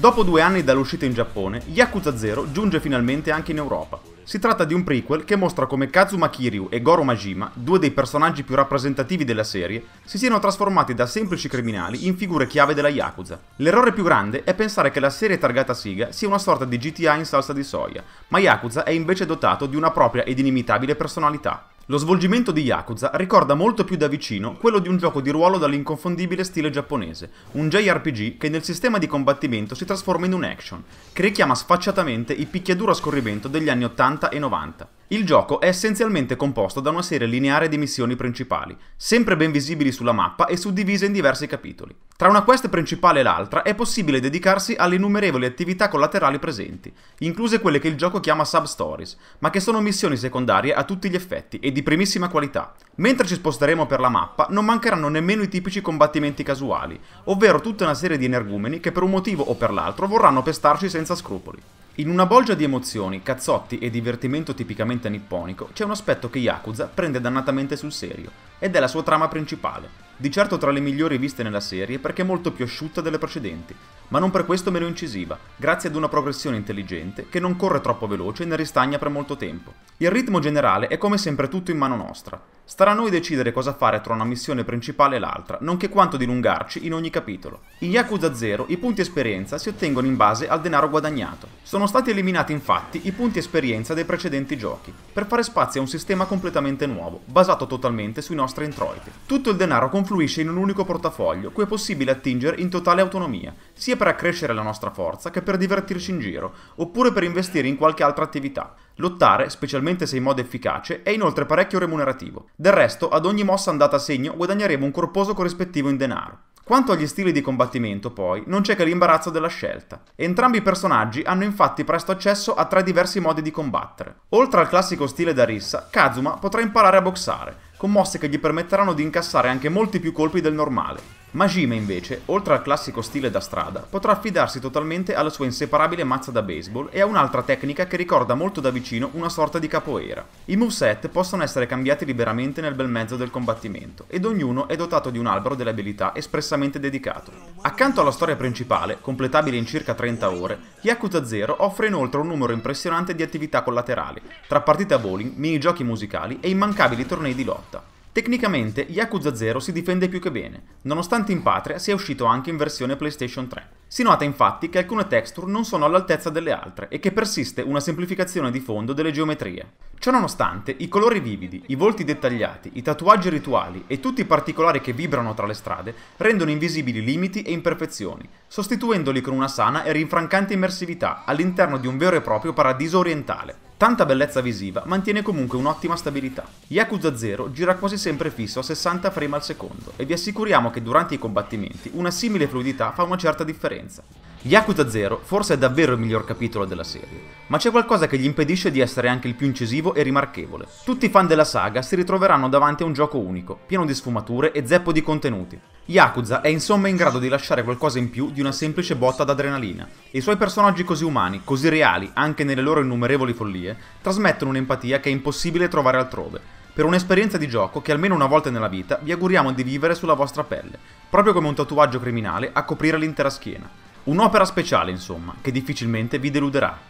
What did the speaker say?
Dopo due anni dall'uscita in Giappone, Yakuza 0 giunge finalmente anche in Europa. Si tratta di un prequel che mostra come Kazuma Kiryu e Goro Majima, due dei personaggi più rappresentativi della serie, si siano trasformati da semplici criminali in figure chiave della Yakuza. L'errore più grande è pensare che la serie targata Siga sia una sorta di GTA in salsa di soia, ma Yakuza è invece dotato di una propria ed inimitabile personalità. Lo svolgimento di Yakuza ricorda molto più da vicino quello di un gioco di ruolo dall'inconfondibile stile giapponese, un JRPG che nel sistema di combattimento si trasforma in un action, che richiama sfacciatamente il picchiaduro a scorrimento degli anni 80 e 90. Il gioco è essenzialmente composto da una serie lineare di missioni principali, sempre ben visibili sulla mappa e suddivise in diversi capitoli. Tra una quest principale e l'altra è possibile dedicarsi alle innumerevoli attività collaterali presenti, incluse quelle che il gioco chiama sub-stories, ma che sono missioni secondarie a tutti gli effetti e di primissima qualità. Mentre ci sposteremo per la mappa, non mancheranno nemmeno i tipici combattimenti casuali, ovvero tutta una serie di energumeni che per un motivo o per l'altro vorranno pestarci senza scrupoli. In una bolgia di emozioni, cazzotti e divertimento tipicamente nipponico, c'è un aspetto che Yakuza prende dannatamente sul serio, ed è la sua trama principale, di certo tra le migliori viste nella serie perché è molto più asciutta delle precedenti, ma non per questo meno incisiva, grazie ad una progressione intelligente che non corre troppo veloce né ristagna per molto tempo. Il ritmo generale è come sempre tutto in mano nostra. Starà a noi decidere cosa fare tra una missione principale e l'altra, nonché quanto dilungarci in ogni capitolo. In Yakuza 0 i punti esperienza si ottengono in base al denaro guadagnato. Sono stati eliminati infatti i punti esperienza dei precedenti giochi, per fare spazio a un sistema completamente nuovo, basato totalmente sui nostri nostri introiti. Tutto il denaro confluisce in un unico portafoglio, cui è possibile attingere in totale autonomia, sia per accrescere la nostra forza che per divertirci in giro, oppure per investire in qualche altra attività. Lottare, specialmente se in modo efficace, è inoltre parecchio remunerativo. Del resto, ad ogni mossa andata a segno guadagneremo un corposo corrispettivo in denaro. Quanto agli stili di combattimento, poi, non c'è che l'imbarazzo della scelta. Entrambi i personaggi hanno infatti presto accesso a tre diversi modi di combattere. Oltre al classico stile da rissa, Kazuma potrà imparare a boxare, con mosse che gli permetteranno di incassare anche molti più colpi del normale. Majime invece, oltre al classico stile da strada, potrà affidarsi totalmente alla sua inseparabile mazza da baseball e a un'altra tecnica che ricorda molto da vicino una sorta di capoeira. I moveset possono essere cambiati liberamente nel bel mezzo del combattimento ed ognuno è dotato di un albero delle abilità espressamente dedicato. Accanto alla storia principale, completabile in circa 30 ore, Yakuza 0 offre inoltre un numero impressionante di attività collaterali, tra partite a bowling, minigiochi musicali e immancabili tornei di lotta. Tecnicamente Yakuza 0 si difende più che bene, nonostante in patria sia uscito anche in versione PlayStation 3. Si nota infatti che alcune texture non sono all'altezza delle altre e che persiste una semplificazione di fondo delle geometrie. Ciononostante, i colori vividi, i volti dettagliati, i tatuaggi rituali e tutti i particolari che vibrano tra le strade rendono invisibili limiti e imperfezioni, sostituendoli con una sana e rinfrancante immersività all'interno di un vero e proprio paradiso orientale. Tanta bellezza visiva mantiene comunque un'ottima stabilità. Yakuza 0 gira quasi sempre fisso a 60 frame al secondo e vi assicuriamo che durante i combattimenti una simile fluidità fa una certa differenza differenza. Yakuza 0 forse è davvero il miglior capitolo della serie, ma c'è qualcosa che gli impedisce di essere anche il più incisivo e rimarchevole. Tutti i fan della saga si ritroveranno davanti a un gioco unico, pieno di sfumature e zeppo di contenuti. Yakuza è insomma in grado di lasciare qualcosa in più di una semplice botta d'adrenalina, i suoi personaggi così umani, così reali, anche nelle loro innumerevoli follie, trasmettono un'empatia che è impossibile trovare altrove, per un'esperienza di gioco che almeno una volta nella vita vi auguriamo di vivere sulla vostra pelle, proprio come un tatuaggio criminale a coprire l'intera schiena. Un'opera speciale, insomma, che difficilmente vi deluderà.